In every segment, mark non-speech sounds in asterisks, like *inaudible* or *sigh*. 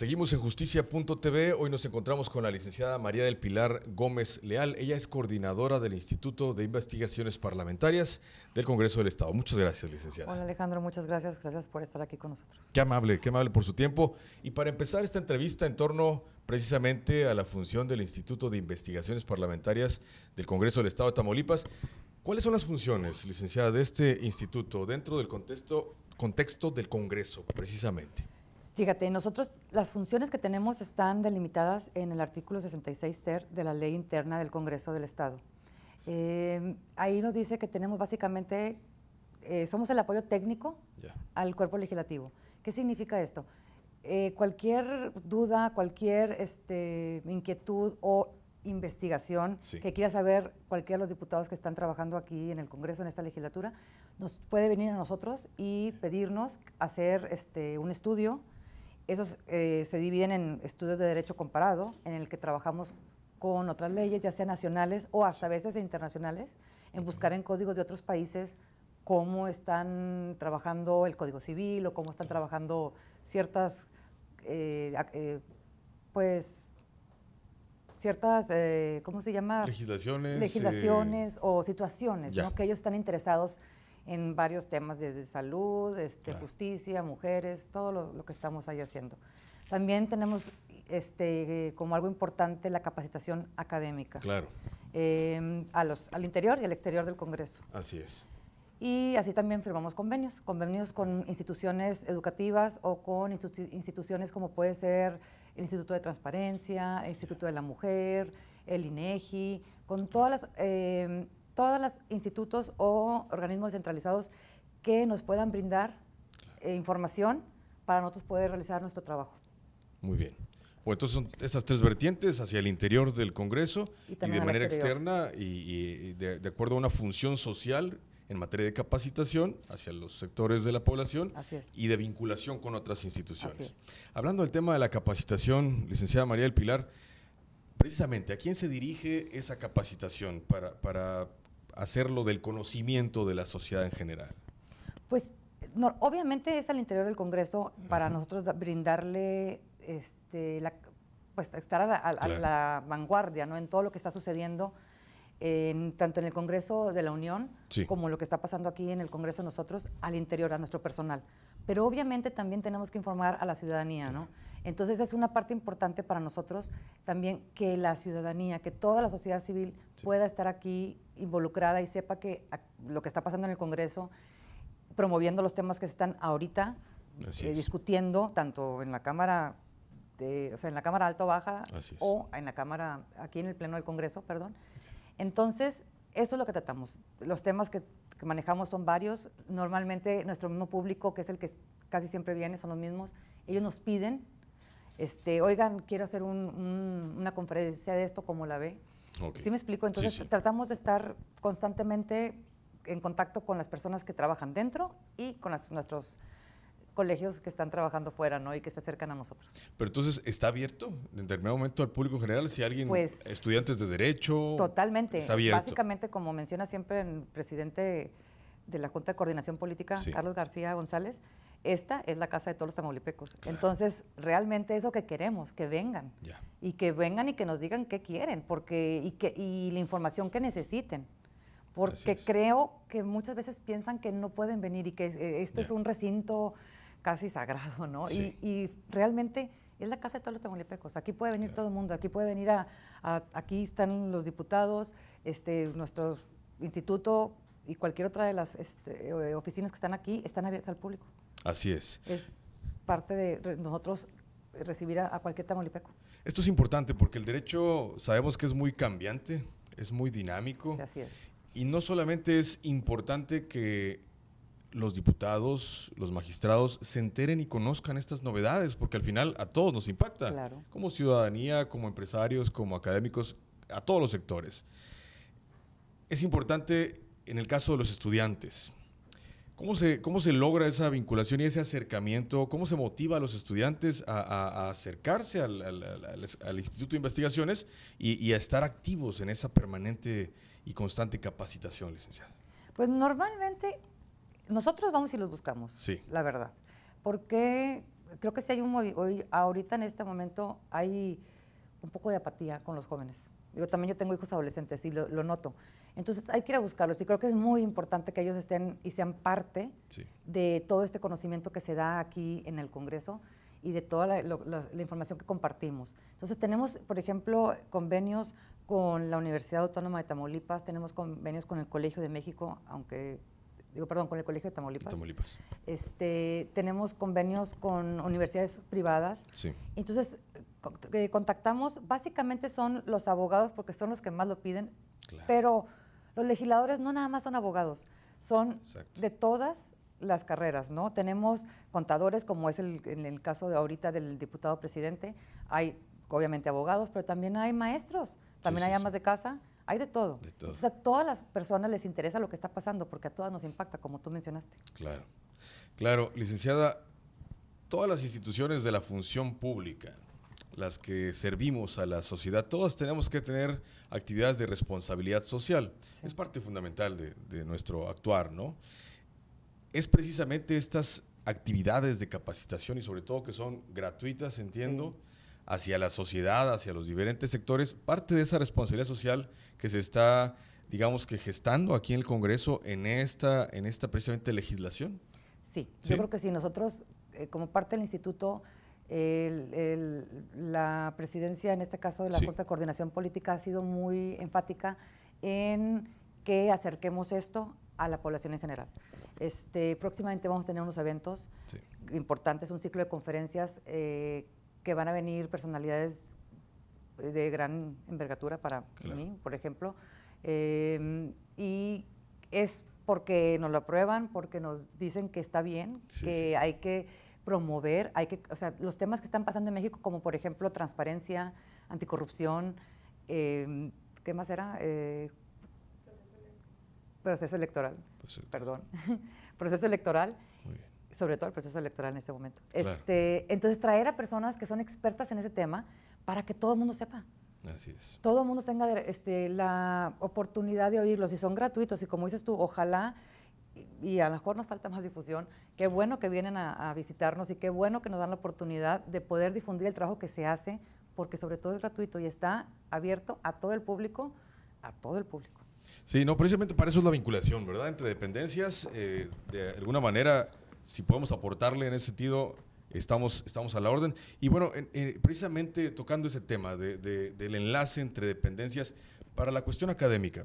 Seguimos en justicia.tv. Hoy nos encontramos con la licenciada María del Pilar Gómez Leal. Ella es coordinadora del Instituto de Investigaciones Parlamentarias del Congreso del Estado. Muchas gracias, licenciada. Hola, Alejandro. Muchas gracias. Gracias por estar aquí con nosotros. Qué amable, qué amable por su tiempo. Y para empezar esta entrevista en torno precisamente a la función del Instituto de Investigaciones Parlamentarias del Congreso del Estado de Tamaulipas, ¿cuáles son las funciones, licenciada, de este instituto dentro del contexto, contexto del Congreso, precisamente? Fíjate, nosotros las funciones que tenemos están delimitadas en el artículo 66 ter de la ley interna del Congreso del Estado. Em, ahí nos dice que tenemos básicamente, eh, somos el apoyo técnico al cuerpo legislativo. ¿Qué significa esto? Eh, cualquier duda, cualquier este, inquietud o investigación que quiera saber cualquiera de los diputados que están trabajando aquí en el Congreso, en esta legislatura, nos puede venir a nosotros y pedirnos hacer este, un estudio esos eh, se dividen en estudios de derecho comparado, en el que trabajamos con otras leyes, ya sea nacionales o hasta a veces internacionales, en buscar en códigos de otros países cómo están trabajando el Código Civil o cómo están trabajando ciertas, eh, eh, pues, ciertas, ¿cómo se llama? Legislaciones. Legislaciones o situaciones, ¿no? Que ellos están interesados en varios temas desde salud, este, justicia, mujeres, todo lo, que estamos ahí haciendo. También tenemos este, eh, como algo importante la capacitación académica. Claro. Em, a los, al interior y al exterior del Congreso. Así es. Y así también firmamos convenios, convenios con instituciones educativas o con instituciones como puede ser el Instituto de Transparencia, el Instituto de la Mujer, el INEGI, e con todas las em, todos los institutos o organismos centralizados que nos puedan brindar eh, información para nosotros poder realizar nuestro trabajo. Muy bien. Bueno, entonces son estas tres vertientes hacia el interior del Congreso y, de manera externa y, de, acuerdo a una función social en materia de capacitación hacia los sectores de la población y de vinculación con otras instituciones. Hablando del tema de la capacitación, licenciada María del Pilar, precisamente, ¿a quién se dirige esa capacitación para hacerlo del conocimiento de la sociedad en general? Pues obviamente es al interior del Congreso para nosotros brindarle este, pues estar a la, vanguardia ¿no? en todo lo que está sucediendo, tanto en el Congreso de la Unión como lo que está pasando aquí en el Congreso nosotros, al interior, a nuestro personal. Pero obviamente también tenemos que informar a la ciudadanía, ¿no? Entonces es una parte importante para nosotros también que la ciudadanía, que toda la sociedad civil pueda estar aquí involucrada y sepa que ah, lo que está pasando en el Congreso, promoviendo los temas que se están ahorita eh, discutiendo, tanto en la Cámara o sea, en la Cámara Alta o Baja o en la Cámara, aquí en el Pleno del Congreso, perdón. Entonces, eso es lo que tratamos. Los temas que, que manejamos son varios. Normalmente nuestro mismo público, que es el que casi siempre viene, son los mismos. Ellos nos piden este, oigan, quiero hacer una conferencia de esto, ¿cómo la ve? ¿Sí me explico? Entonces tratamos de estar constantemente en contacto con las personas que trabajan dentro y con nuestros colegios que están trabajando fuera, ¿no? Y que se acercan a nosotros. Pero entonces, ¿está abierto en determinado momento al público general? Si alguien, pues estudiantes de Derecho. Totalmente. Básicamente, como menciona siempre el presidente de la Junta de Coordinación Política, Carlos García González, esta es la casa de todos los tamaulipecos. Entonces, realmente es lo que queremos, que vengan. Y que vengan y que nos digan qué quieren porque, y, que, la información que necesiten. Porque creo que muchas veces piensan que no pueden venir y que eh, esto es un recinto casi sagrado, ¿no? Y, realmente es la casa de todos los tamaulipecos. Aquí puede venir todo el mundo, aquí puede venir a, Aquí están los diputados, este, nuestro instituto y cualquier otra de las este, eh, oficinas que están aquí están abiertas al público. Así es. Es parte de nosotros recibir a, cualquier tamaulipeco. Esto es importante porque el derecho sabemos que es muy cambiante, es muy dinámico. así es. Y no solamente es importante que los diputados, los magistrados se enteren y conozcan estas novedades, porque al final a todos nos impacta, claro. como ciudadanía, como empresarios, como académicos, a todos los sectores. Es importante en el caso de los estudiantes, ¿Cómo se, logra esa vinculación y ese acercamiento? ¿Cómo se motiva a los estudiantes a, acercarse al, Instituto de Investigaciones y, a estar activos en esa permanente y constante capacitación, licenciada? Pues normalmente nosotros vamos y los buscamos, la verdad. Porque creo que si hay un hoy, ahorita en este momento hay un poco de apatía con los jóvenes. Digo, también yo tengo hijos adolescentes y lo, noto. Entonces hay que ir a buscarlos y creo que es muy importante que ellos estén y sean parte de todo este conocimiento que se da aquí en el Congreso y de toda la, la, información que compartimos. Entonces tenemos, por ejemplo, convenios con la Universidad Autónoma de Tamaulipas, tenemos convenios con el Colegio de México, aunque digo, perdón, con el Colegio de Tamaulipas. Tamaulipas. Este, tenemos convenios con universidades privadas. Sí. Entonces, que contactamos básicamente son los abogados porque son los que más lo piden, pero los legisladores no nada más son abogados, son de todas las carreras, ¿no? Tenemos contadores, como es el, en el caso de ahorita del diputado presidente, hay obviamente abogados, pero también hay maestros, también hay amas de casa, hay de todo. a todas las personas les interesa lo que está pasando porque a todas nos impacta, como tú mencionaste. Claro, claro, licenciada, todas las instituciones de la función pública, las que servimos a la sociedad, todas tenemos que tener actividades de responsabilidad social. Es parte fundamental de, nuestro actuar, ¿no? Es precisamente estas actividades de capacitación y sobre todo que son gratuitas, entiendo, hacia la sociedad, hacia los diferentes sectores, parte de esa responsabilidad social que se está, digamos que gestando aquí en el Congreso en esta, en esta precisamente legislación. Sí, yo creo que si nosotros, eh, como parte del instituto, la presidencia, en este caso de la Corte de Coordinación Política, ha sido muy enfática en que acerquemos esto a la población en general. Este, próximamente vamos a tener unos eventos importantes, un ciclo de conferencias eh, que van a venir personalidades de gran envergadura para mí, por ejemplo. Em, y es porque nos lo aprueban, porque nos dicen que está bien, que hay que promover, hay que, o sea, los temas que están pasando en México, como por ejemplo transparencia, anticorrupción, em, ¿qué más era? Eh, proceso electoral. Perdón. *laughs* proceso electoral. Sobre todo el proceso electoral en este momento. Este, entonces, traer a personas que son expertas en ese tema para que todo el mundo sepa. Así es. Todo el mundo tenga este, la oportunidad de oírlos y son gratuitos. Y como dices tú, ojalá y a lo mejor nos falta más difusión. Qué bueno que vienen a, visitarnos y qué bueno que nos dan la oportunidad de poder difundir el trabajo que se hace, porque sobre todo es gratuito y está abierto a todo el público, a todo el público. Sí, no, precisamente para eso es la vinculación, ¿verdad? Entre dependencias, eh, de alguna manera, si podemos aportarle en ese sentido, estamos, estamos a la orden. Y bueno, eh, precisamente tocando ese tema del enlace entre dependencias para la cuestión académica,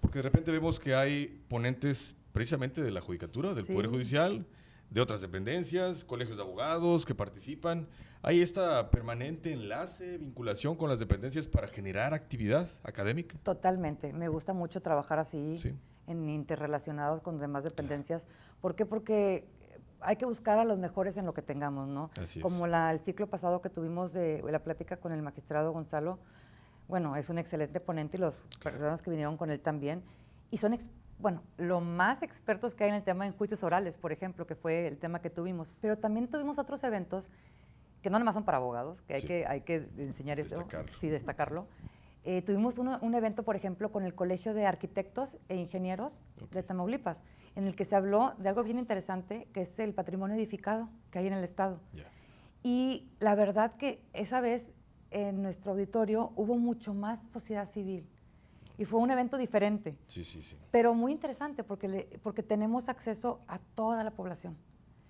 porque de repente vemos que hay ponentes precisamente de la Judicatura, del Poder Judicial, de otras dependencias, colegios de abogados que participan. Hay esta permanente enlace, vinculación con las dependencias para generar actividad académica. Totalmente, me gusta mucho trabajar así, en interrelacionados con demás dependencias. ¿Por qué? Porque hay que buscar a los mejores en lo que tengamos, ¿no? Como el ciclo pasado que tuvimos de la plática con el magistrado Gonzalo, bueno, es un excelente ponente y los personas que vinieron con él también, y son bueno, lo más expertos que hay en el tema de juicios orales, por ejemplo, que fue el tema que tuvimos, pero también tuvimos otros eventos que no nomás son para abogados, que hay, que, hay que enseñar destacarlo. eso, sí, destacarlo. Eh, tuvimos un evento, por ejemplo, con el Colegio de Arquitectos e Ingenieros de Tamaulipas, en el que se habló de algo bien interesante, que es el patrimonio edificado que hay en el Estado. Y la verdad que esa vez en nuestro auditorio hubo mucho más sociedad civil. Y fue un evento diferente. Sí, sí, sí. Pero muy interesante porque, porque tenemos acceso a toda la población.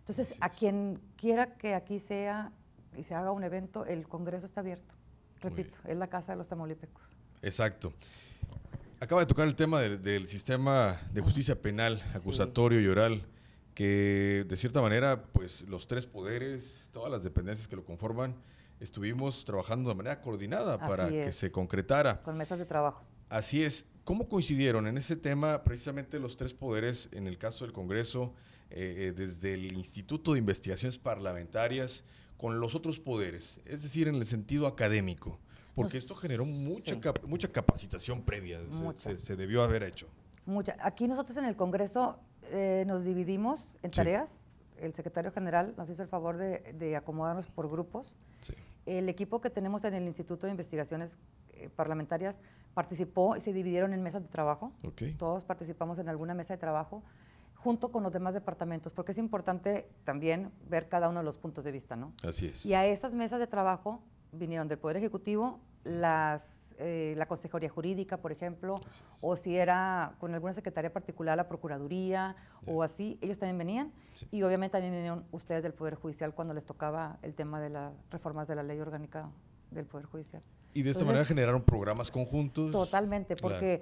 Entonces, a quien quiera que aquí sea y se haga un evento, el Congreso está abierto. Repito, es la casa de los tamaulipecos. Exacto. Acaba de tocar el tema del, sistema de justicia penal, acusatorio y oral, que de cierta manera, pues los tres poderes, todas las dependencias que lo conforman, estuvimos trabajando de manera coordinada para que se concretara. Con mesas de trabajo. Así es. ¿Cómo coincidieron en ese tema precisamente los tres poderes, en el caso del Congreso, eh, eh, desde el Instituto de Investigaciones Parlamentarias, con los otros poderes? Es decir, en el sentido académico. Porque pues esto generó mucha, mucha capacitación previa, Se, debió haber hecho. Mucha. Aquí nosotros en el Congreso eh, nos dividimos en tareas. El secretario general nos hizo el favor de, acomodarnos por grupos. El equipo que tenemos en el Instituto de Investigaciones Parlamentarias participó y se dividieron en mesas de trabajo. Todos participamos en alguna mesa de trabajo junto con los demás departamentos, porque es importante también ver cada uno de los puntos de vista, ¿no? Así es. Y a esas mesas de trabajo vinieron del Poder Ejecutivo, las, eh, la Consejería Jurídica, por ejemplo, o si era con alguna secretaría particular, la Procuraduría, o así, ellos también venían. Y obviamente también vinieron ustedes del Poder Judicial cuando les tocaba el tema de las reformas de la ley orgánica del Poder Judicial. Y de esta manera generaron programas conjuntos. Totalmente, porque,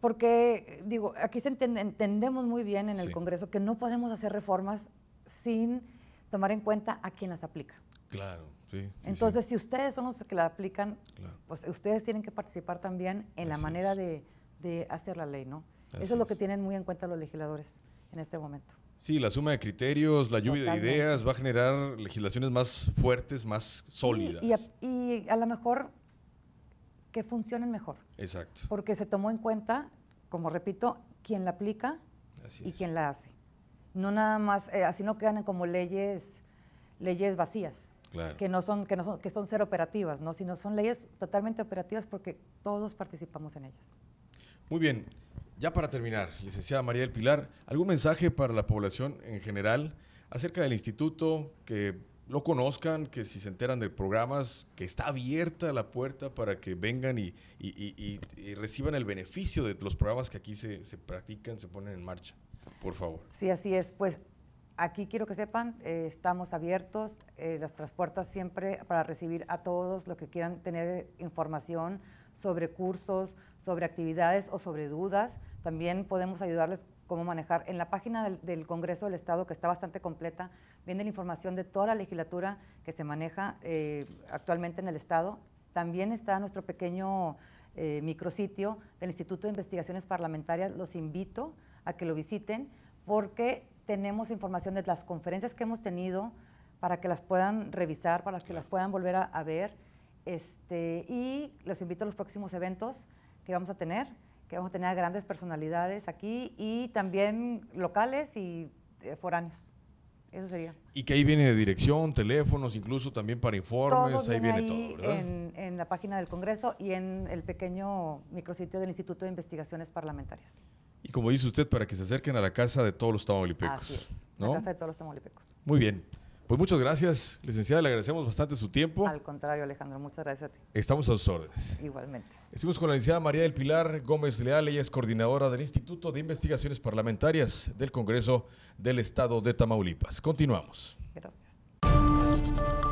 porque digo, aquí se entendemos muy bien en el Congreso que no podemos hacer reformas sin tomar en cuenta a quien las aplica. Claro, sí. Entonces, si ustedes son los que la aplican, pues ustedes tienen que participar también en la manera de, hacer la ley, ¿no? Eso es lo que tienen muy en cuenta los legisladores en este momento. Sí, la suma de criterios, la lluvia de ideas va a generar legislaciones más fuertes, más sólidas. y, a, lo mejor que funcionen mejor. Exacto. Porque se tomó en cuenta, como repito, quién la aplica y quién quien la hace. No nada más, eh, así no quedan como leyes, leyes vacías. Que no son, que son, que son ser operativas, ¿no? Sino son leyes totalmente operativas porque todos participamos en ellas. Muy bien. Ya para terminar, licenciada María del Pilar, ¿algún mensaje para la población en general acerca del instituto que lo conozcan, que si se enteran de programas, que está abierta la puerta para que vengan y, reciban el beneficio de los programas que aquí se, practican, se ponen en marcha, por favor. Sí, así es. Pues aquí quiero que sepan, eh, estamos abiertos, Las eh, nuestras puertas siempre para recibir a todos los que quieran tener información sobre cursos, sobre actividades o sobre dudas. También podemos ayudarles cómo manejar. En la página del, Congreso del Estado, que está bastante completa, viene la información de toda la legislatura que se maneja eh, actualmente en el Estado. También está nuestro pequeño eh, micrositio del Instituto de Investigaciones Parlamentarias. Los invito a que lo visiten porque tenemos información de las conferencias que hemos tenido para que las puedan revisar, para que las puedan volver a, a ver. Este, y los invito a los próximos eventos que vamos a tener que vamos a tener grandes personalidades aquí y también locales y eh, foráneos. Eso sería. Y que ahí viene de dirección, teléfonos, incluso también para informes, ahí viene todo, ¿verdad? En, la página del Congreso y en el pequeño micrositio del Instituto de Investigaciones Parlamentarias. Y como dice usted, para que se acerquen a la casa de todos los tamaulipecos. Así es, la casa de todos los tamaulipecos. Muy bien. Pues muchas gracias, licenciada, le agradecemos bastante su tiempo. Al contrario, Alejandro, muchas gracias a ti. Estamos a sus órdenes. Igualmente. Estuvimos con la licenciada María del Pilar Gómez Leal, ella es coordinadora del Instituto de Investigaciones Parlamentarias del Congreso del Estado de Tamaulipas. Continuamos. Gracias.